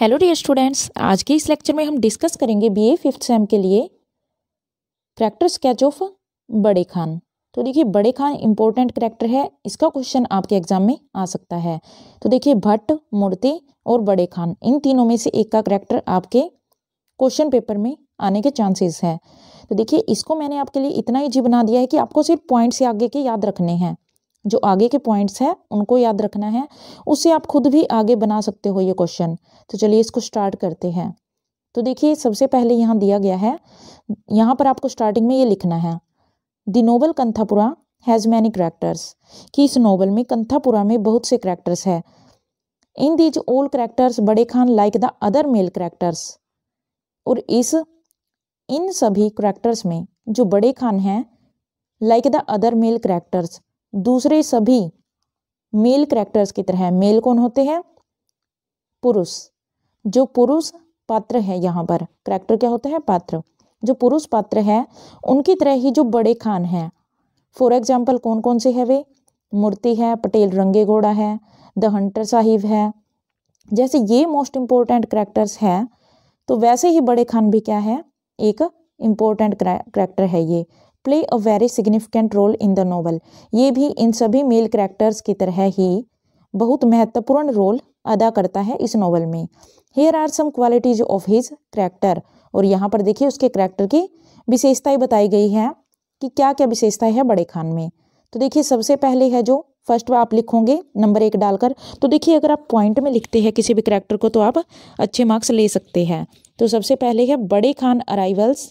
hello dear students आज के इस लेक्चर में हम डिस्कस करेंगे बीए फिफ्थ सेम के लिए करैक्टर स्केच ऑफ बड़े खान तो देखिए बड़े खान इंपॉर्टेंट करैक्टर है इसका क्वेश्चन आपके एग्जाम में आ सकता है तो देखिए भट्ट मूर्ति और बड़े खान इन तीनों में से एक का करैक्टर आपके क्वेश्चन पेपर में आने के चांसेस है तो देखिए इसको मैंने आपके लिए इतना ईजी बना दिया है कि आपको सिर्फ पॉइंट से आगे के याद रखने हैं जो आगे के पॉइंट्स हैं उनको याद रखना है उसे आप खुद भी आगे बना सकते हो ये क्वेश्चन तो चलिए इसको स्टार्ट करते हैं तो देखिए सबसे पहले यहाँ दिया गया है यहाँ पर आपको स्टार्टिंग में ये लिखना है the novel Kanthapura has many characters कि इस नोबल में कंथापुरा में बहुत से करेक्टर्स है in these all characters Bade Khan like the other male characters और इस इन सभी करेक्टर्स में जो बड़े खान हैं like the other male characters दूसरे सभी मेल करेक्टर्स की तरह मेल कौन होते हैं पुरुष जो पुरुष पात्र है यहाँ पर करेक्टर क्या होता है पात्र जो पुरुष पात्र है उनकी तरह ही जो बड़े खान हैं फॉर एग्जाम्पल कौन कौन से है वे मूर्ति है पटेल रंगे घोड़ा है द हंटर साहिब है जैसे ये मोस्ट इम्पोर्टेंट करेक्टर्स है तो वैसे ही बड़े खान भी क्या है एक इम्पोर्टेंट करेक्टर है ये play a very significant role in the novel ये भी इन सभी मेल करेक्टर्स की तरह ही बहुत महत्वपूर्ण रोल अदा करता है इस नॉवल में here are some qualities of his character और यहाँ पर देखिए उसके करेक्टर की विशेषताएं बताई गई है कि क्या क्या विशेषताएं है बड़े खान में तो देखिए सबसे पहले है जो फर्स्ट आप लिखोगे नंबर एक डालकर तो देखिए अगर आप पॉइंट में लिखते हैं किसी भी करेक्टर को तो आप अच्छे मार्क्स ले सकते हैं तो सबसे पहले है बड़े खान अराइवल्स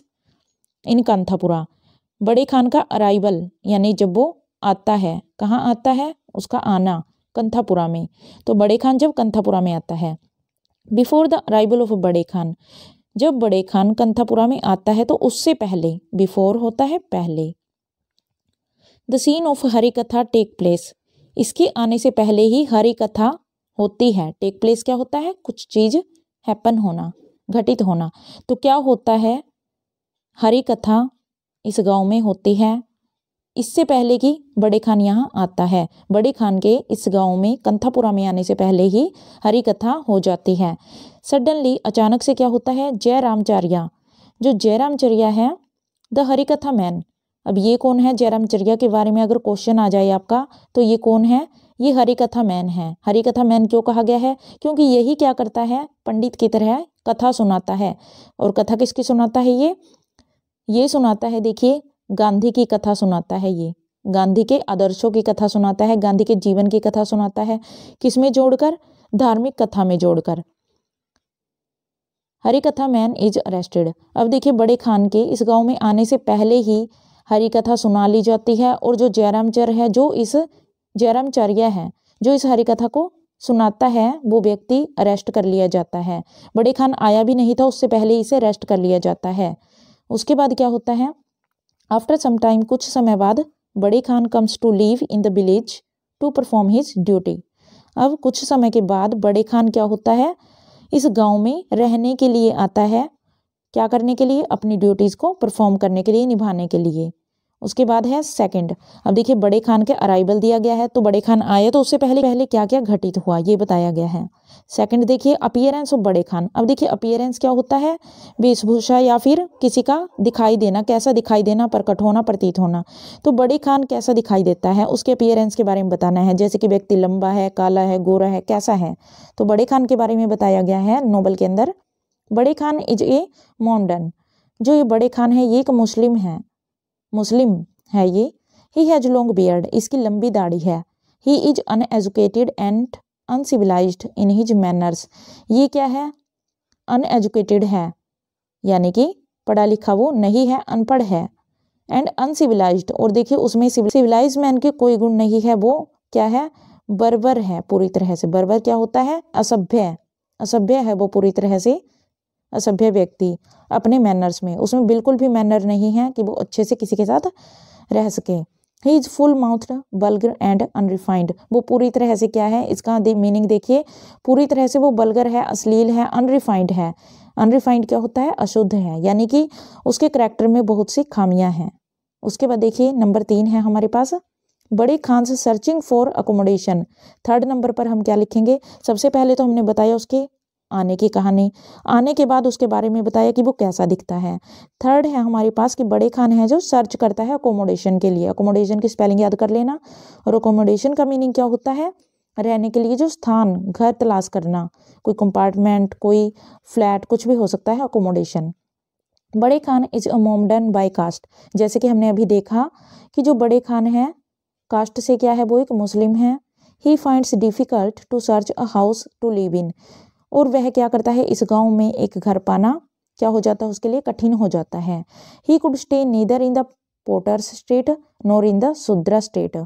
इन कंथापुरा बड़े खान का अराइवल यानी जब वो आता है कहाँ आता है उसका आना कंथापुरा में तो बड़े खान जब कंथापुरा में आता है बिफोर द अराइवल ऑफ बड़े खान जब बड़े खान कंथापुरा में आता है तो उससे पहले बिफोर होता है पहले द सीन ऑफ हरी कथा टेक प्लेस इसके आने से पहले ही हरी कथा होती है टेक प्लेस क्या होता है कुछ चीज हैपन होना घटित होना तो क्या होता है हरी कथा इस गांव में होती है इससे पहले कि बड़े खान यहाँ आता है बड़े खान के इस गांव में कंथापुरा में आने से पहले ही हरी कथा हो जाती है सडनली अचानक से क्या होता है जय रामचार्या जो जय रामचर्या है द हरी कथा मैन अब ये कौन है जय रामचर्या के बारे में अगर क्वेश्चन आ जाए आपका तो ये कौन है ये हरी कथा मैन है हरी कथा मैन क्यों कहा गया है क्योंकि यही क्या करता है पंडित की तरह कथा सुनाता है और कथा किसकी सुनाता है ये ये सुनाता है देखिए गांधी की कथा सुनाता है ये गांधी के आदर्शों की कथा सुनाता है गांधी के जीवन की कथा सुनाता है किसमें जोड़कर धार्मिक कथा में जोड़कर हरी कथा मैन इज अरेस्टेड अब देखिए बड़े खान के इस गांव में आने से पहले ही हरी कथा सुना ली जाती है और जो जयरामचर है जो इस जयरामचर्य है जो इस हरी कथा को सुनाता है वो व्यक्ति अरेस्ट कर लिया जाता है बड़े खान आया भी नहीं था उससे पहले इसे अरेस्ट कर लिया जाता है उसके बाद क्या होता है आफ्टर सम टाइम कुछ समय बाद Bade Khan comes to live in the village to perform his duty अब कुछ समय के बाद बड़े खान क्या होता है इस गांव में रहने के लिए आता है क्या करने के लिए अपनी ड्यूटीज़ को परफॉर्म करने के लिए निभाने के लिए उसके बाद है सेकंड अब देखिए बड़े खान के अराइवल दिया गया है तो बड़े खान आए तो उससे पहले पहले क्या क्या घटित हुआ ये बताया गया है सेकंड देखिए अपियरेंस ऑफ बड़े खान अब देखिए अपियरेंस क्या होता है वेशभूषा या फिर किसी का दिखाई देना कैसा दिखाई देना प्रकट होना प्रतीत होना तो बड़े खान कैसा दिखाई देता है उसके अपियरेंस के बारे में बताना है जैसे कि व्यक्ति लंबा है काला है गोरा है कैसा है तो बड़े खान के बारे में बताया गया है नोबल के अंदर बड़े खान इज ए मॉन्डन जो ये बड़े खान है ये एक मुस्लिम है मुस्लिम है ये ही हैज लॉन्ग बियर्ड इसकी लंबी दाढ़ी है he is uneducated and uncivilised in his manners ये क्या है अनएजुकेटेड है यानी कि पढ़ा लिखा वो नहीं है अनपढ़ है एंड अनसिविलाइज और देखिए उसमें सिविलाइज मैन के कोई गुण नहीं है वो क्या है बर्बर है पूरी तरह से बर्बर क्या होता है असभ्य असभ्य है वो पूरी तरह से असभ्य व्यक्ति अपने मैनर्स में उसमें बिल्कुल भी मैनर नहीं है कि वो अच्छे से किसी के साथ रह सके he is foul mouth vulgar and unrefined वो पूरी तरह से क्या है इसका दे मीनिंग देखिए पूरी तरह से वो बल्गर है अश्लील है अनरिफाइंड है अनरिफाइंड क्या होता है अशुद्ध है यानी कि उसके करेक्टर में बहुत सी खामियां हैं उसके बाद देखिए नंबर तीन है हमारे पास बड़े खान से searching for accommodation third number पर हम क्या लिखेंगे सबसे पहले तो हमने बताया उसकी आने की कहानी आने के बाद उसके बारे में बताया कि वो कैसा दिखता है थर्ड है हमारे पास कि बड़े खान है जो सर्च करता है अकोमोडेशन के लिए अकोमोडेशन की स्पेलिंग याद कर लेना और अकोमोडेशन का मीनिंग क्या होता है रहने के लिए जो स्थान घर तलाश करना कोई कंपार्टमेंट कोई फ्लैट कुछ भी हो सकता है accommodation Bade Khan is a Mohammedan by caste जैसे कि हमने अभी देखा कि जो बड़े खान है कास्ट से क्या है वो एक मुस्लिम है he finds difficult to search a house to live in और वह क्या करता है इस गाँव में एक घर पाना क्या हो जाता है उसके लिए कठिन हो जाता है he could stay neither in the potters state nor in the Sudra state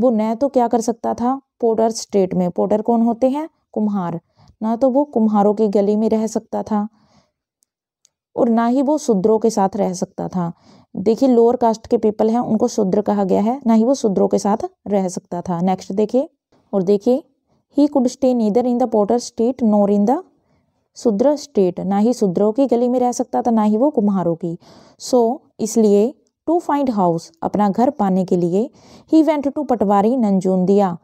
वो न तो क्या कर सकता था पोर्टर स्टेट में पोटर कौन होते हैं कुम्हार ना तो वो कुम्हारों की गली में रह सकता था और ना ही वो शूद्रों के साथ रह सकता था देखिए लोअर कास्ट के पीपल हैं उनको शूद्र कहा गया है ना ही वो शूद्रों के साथ रह सकता था नेक्स्ट देखिए और देखिए he could stay neither in the potter street nor in the Shudra state ना ही शूद्रों की गली में रह सकता था ना ही वो कुम्हारों की सो so, इसलिए टू फाइंड हाउस अपना घर पाने के लिए ही वेंट टू पटवारी नंजून दिया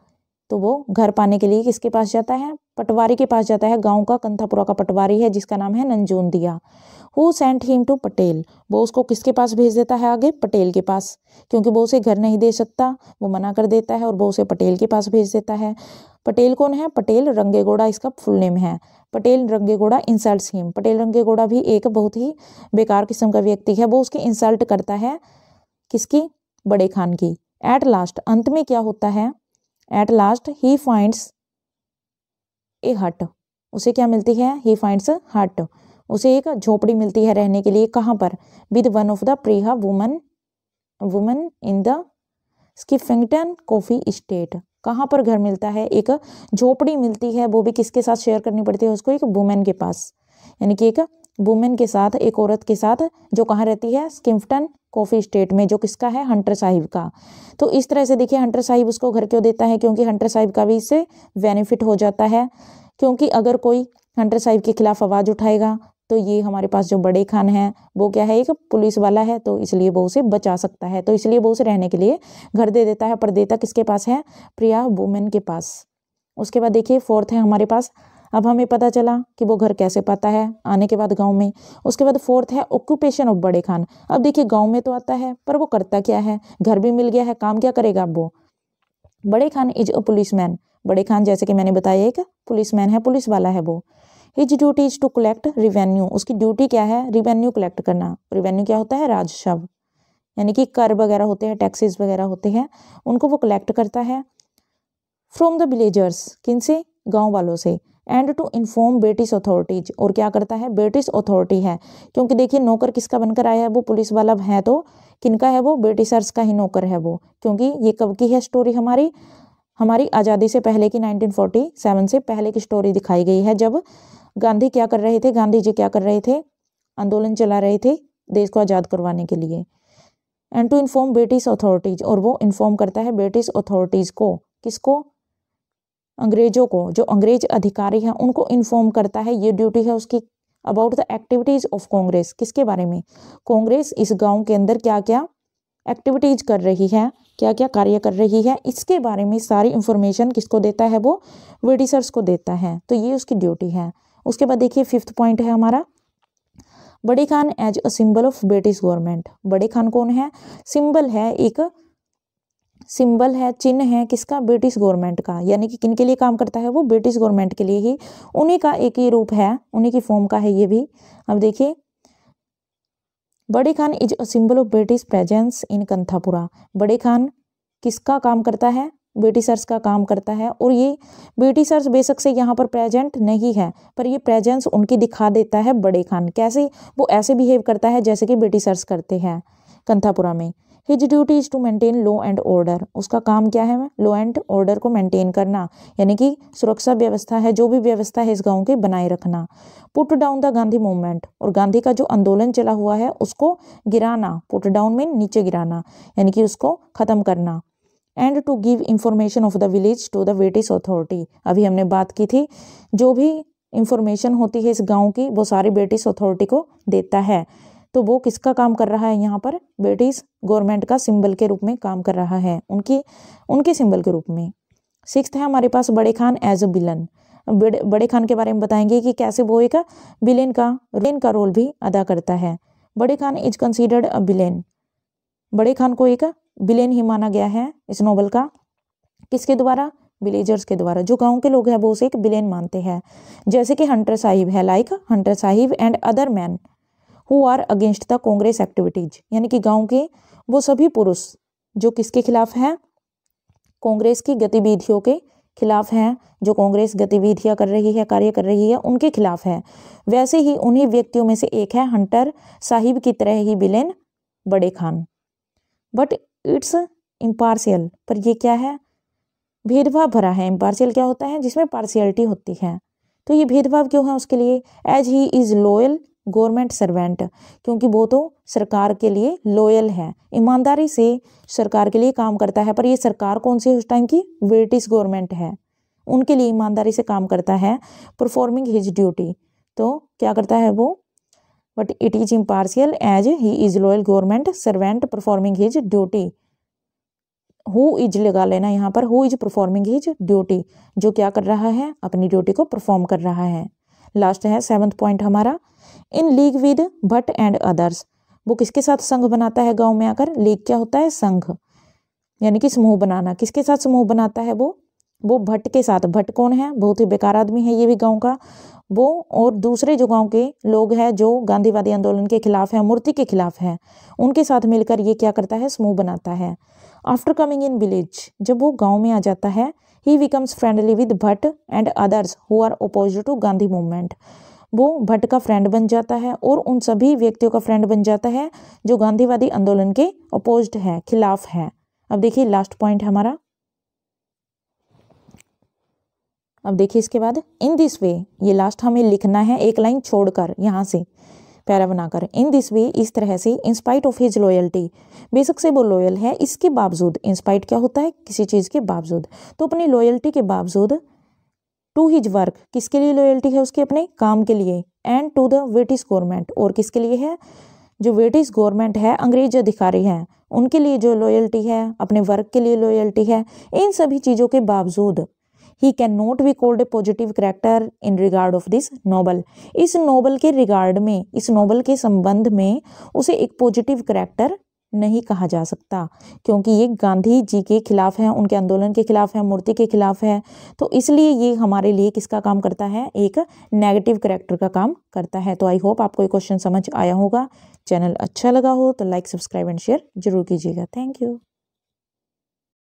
तो वो घर पाने के लिए किसके पास जाता है पटवारी के पास जाता है गांव का कंथापुरा का पटवारी है जिसका नाम है नंजून दिया who sent him to Patel वो उसको किसके पास भेज देता है आगे पटेल के पास क्योंकि वो उसे घर नहीं दे सकता वो मना कर देता है और वो उसे पटेल के पास भेज देता है पटेल कौन है पटेल रंगेगोड़ा इसका फुल नेम है पटेल रंगेगोड़ा इंसल्ट हिम पटेल रंगेगोड़ा भी एक बहुत ही बेकार किस्म का व्यक्ति है वो उसकी इंसल्ट करता है किसकी बड़े खान की एट लास्ट अंत में क्या होता है at last he finds a hut उसे क्या मिलती है ही फाइंड्स हट उसे एक झोपड़ी मिलती है रहने के लिए कहाँ पर with one of the pariah woman woman in the Skeffington coffee estate कहाँ पर घर मिलता है एक झोपड़ी मिलती है वो भी किसके साथ शेयर करनी पड़ती है उसको एक वुमेन के पास यानी कि एक वुमेन के साथ एक औरत के साथ जो कहाँ रहती है स्किम्पटन कॉफ़ी स्टेट में जो किसका है हंटर साहिब का तो इस तरह से देखिए हंटर साहिब उसको घर क्यों देता है क्योंकि हंटर साहिब का भी इससे बेनिफिट हो जाता है क्योंकि अगर कोई हंटर साहिब के खिलाफ आवाज़ उठाएगा तो ये हमारे पास जो बड़े खान है वो क्या है एक पुलिस वाला है तो इसलिए वो उसे बचा सकता है तो इसलिए वो उसे रहने के लिए घर दे देता है पर देता किसके पास है प्रिया वुमेन के पास उसके बाद देखिए फोर्थ है हमारे पास अब हमें पता चला कि वो घर कैसे पाता है आने के बाद गाँव में उसके बाद फोर्थ है ऑक्यूपेशन ऑफ बड़े खान अब देखिए गाँव में तो आता है पर वो करता क्या है घर भी मिल गया है काम क्या करेगा अब वो Bade Khan is a policeman Bade Khan जैसे कि मैंने बताया एक पुलिस मैन है पुलिस वाला है वो his duty is to collect revenue उसकी ड्यूटी क्या है रिवेन्यू कलेक्ट करना रिवेन्यू क्या होता है राजस्व यानी कि कर वगैरह होते हैं टैक्सेस वगैरह होते हैं उनको वो कलेक्ट करता है फ्रॉम द विलेजर्स किन से गाँव वालों से and to inform British authorities और क्या करता है ब्रिटिश अथॉरिटी है क्योंकि देखिए नौकर किसका बनकर आया है वो पुलिस वाला है तो किनका है वो ब्रिटिशर्स का ही नौकर है वो क्योंकि ये कब की है स्टोरी हमारी हमारी आज़ादी से पहले की 1947 से पहले की स्टोरी दिखाई गई है जब गांधी क्या कर रहे थे गांधी जी क्या कर रहे थे आंदोलन चला रहे थे देश को आज़ाद करवाने के लिए and to inform British authorities और वो इन्फॉर्म करता है ब्रिटिश अथॉरिटीज़ को किसको अंग्रेजों को जो अंग्रेज अधिकारी हैं उनको इन्फॉर्म करता है ये ड्यूटी है उसकी about the activities of Congress किसके बारे में कांग्रेस इस गांव के अंदर क्या क्या एक्टिविटीज़ कर रही है क्या क्या कार्य कर रही है इसके बारे में सारी इंफॉर्मेशन किसको देता है वो वेडिसर्स को देता है तो ये उसकी ड्यूटी है उसके बाद देखिए फिफ्थ पॉइंट है हमारा Bade Khan as a symbol of British government Bade Khan कौन है सिंबल है एक सिंबल है चिन्ह है किसका ब्रिटिश गवर्नमेंट का यानी कि किन के लिए काम करता है वो ब्रिटिश गवर्नमेंट के लिए ही उन्हीं का एक ही रूप है उन्हीं की फॉर्म का है ये भी अब देखिए Bade Khan is a symbol of British presence in Kanthapura Bade Khan किसका काम करता है ब्रिटिशर्स का काम करता है और ये ब्रिटिशर्स बेशक से यहाँ पर प्रेजेंट नहीं है पर ये प्रेजेंस उनकी दिखा देता है बड़े खान कैसे वो ऐसे बिहेव करता है जैसे कि ब्रिटिशर्स करते हैं कंथापुरा में his duty is to maintain law and order उसका काम क्या है लॉ एंड ऑर्डर को मेंटेन करना यानी कि सुरक्षा व्यवस्था है जो भी व्यवस्था है इस गाँव के बनाए रखना put down the Gandhi movement और गांधी का जो आंदोलन चला हुआ है उसको गिराना पुट डाउन में नीचे गिराना यानी कि उसको ख़त्म करना and to give information of the village to the British authority अभी हमने बात की थी जो भी इंफॉर्मेशन होती है इस गांव की वो सारी ब्रिटिश अथॉरिटी को देता है तो वो किसका काम कर रहा है यहाँ पर ब्रिटिश गवर्नमेंट का सिंबल के रूप में काम कर रहा है उनकी उनके सिंबल के रूप में सिक्स है हमारे पास Bade Khan as a villain बड़े खान के बारे में बताएंगे कि कैसे वो एक विलेन का रेन का रोल भी अदा करता है Bade Khan is considered a villain Bade Khan को एक विलेन ही माना गया है इस नोबल का किसके द्वारा विलेजर्स के द्वारा जो गांव के लोग हैं वो उसे एक विलेन मानते हैं जैसे कि हंटर साहिब है like Hunter Sahib and other man who are against the Congress activities यानी कि गांव के वो सभी पुरुष जो किसके खिलाफ हैं कांग्रेस की गतिविधियों के खिलाफ हैं जो कांग्रेस गतिविधियां कर रही है कार्य कर रही है उनके खिलाफ है वैसे ही उन्हीं व्यक्तियों में से एक है हंटर साहिब की तरह ही बिलेन बड़े खान बट इट्स इम्पार्शियल पर यह क्या है भेदभाव भरा है इम्पार्शियल क्या होता है जिसमें पार्शियलिटी होती है तो ये भेदभाव क्यों है उसके लिए as he is loyal government servant क्योंकि वो तो सरकार के लिए लॉयल है ईमानदारी से सरकार के लिए काम करता है पर ये सरकार कौन सी उस टाइम की ब्रिटिश गवर्नमेंट है उनके लिए ईमानदारी से काम करता है परफॉर्मिंग हिज ड्यूटी तो क्या करता है वो but it is impartial as he is loyal government servant performing his duty who is लगा लेना यहाँ पर who is performing his duty जो क्या कर रहा है अपनी ड्यूटी को परफॉर्म कर रहा है लास्ट है सेवन्थ पॉइंट हमारा in league with Bhatt and others वो किसके साथ संघ बनाता है गांव में आकर लीग क्या होता है संघ यानी कि समूह बनाना किसके साथ समूह बनाता है वो वो भट्ट के साथ भट्ट कौन है बहुत ही बेकार आदमी है ये भी गांव का वो और दूसरे जो गांव के लोग हैं जो गांधीवादी आंदोलन के खिलाफ है मूर्ति के खिलाफ है उनके साथ मिलकर ये क्या करता है समूह बनाता है आफ्टर कमिंग इन विलेज जब वो गांव में आ जाता है he becomes friendly with Bhatt and others who are oppose to Gandhi movement वो भट्ट का फ्रेंड बन जाता है और उन सभी व्यक्तियों का फ्रेंड बन जाता है जो गांधीवादी आंदोलन के अपोज है खिलाफ है अब देखिए लास्ट पॉइंट हमारा अब देखिए इसके बाद इन दिस वे ये लास्ट हमें लिखना है एक लाइन छोड़कर यहाँ से पैरा बनाकर इन दिस वे इस तरह से इंस्पाइट ऑफ हिज लॉयल्टी बेशक से वो लॉयल है इसके बावजूद इंस्पाइट क्या होता है किसी चीज़ के बावजूद तो अपनी लॉयल्टी के बावजूद टू हिज वर्क किसके लिए लॉयल्टी है उसके अपने काम के लिए and to the British government और किसके लिए है जो ब्रिटिश गवर्नमेंट है अंग्रेज अधिकारी हैं उनके लिए जो लॉयल्टी है अपने वर्क के लिए लॉयल्टी है इन सभी चीज़ों के बावजूद he can not be called a positive character in regard of this novel इस नोबल के रिगार्ड में इस नोबल के संबंध में उसे एक पॉजिटिव करेक्टर नहीं कहा जा सकता क्योंकि ये गांधी जी के खिलाफ है उनके आंदोलन के खिलाफ है मूर्ति के खिलाफ है तो इसलिए ये हमारे लिए किसका काम करता है एक नेगेटिव करेक्टर का काम करता है तो आई होप आपको ये क्वेश्चन समझ आया होगा चैनल अच्छा लगा हो तो लाइक सब्सक्राइब एंड शेयर जरूर कीजिएगा थैंक यू